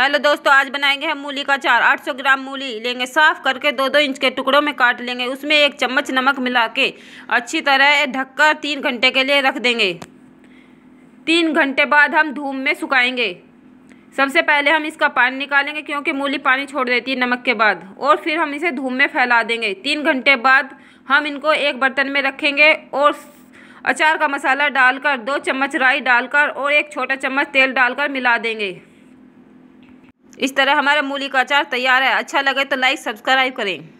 hello दोस्तों आज बनाएंगे हम मूली का चार 800 ग्राम मूली लेंगे साफ करके दो दो इंच के टुकड़ों में काट लेंगे उसमें एक चम्मच नमक मिला के अच्छी तरह ढककर तीन घंटे के लिए रख देंगे तीन घंटे बाद हम धूप में सुखाएंगे सबसे पहले हम इसका पानी निकालेंगे क्योंकि मूली पानी छोड़ देती है नमक के बाद और फिर हम इसे धूप में फैला देंगे तीन घंटे बाद हम इनको एक बर्तन में रखेंगे और अचार का मसाला डालकर दो चम्मच राई डालकर और एक छोटा चम्मच तेल डालकर मिला देंगे इस तरह हमारा मूली का अचार तैयार है अच्छा लगे तो लाइक सब्सक्राइब करें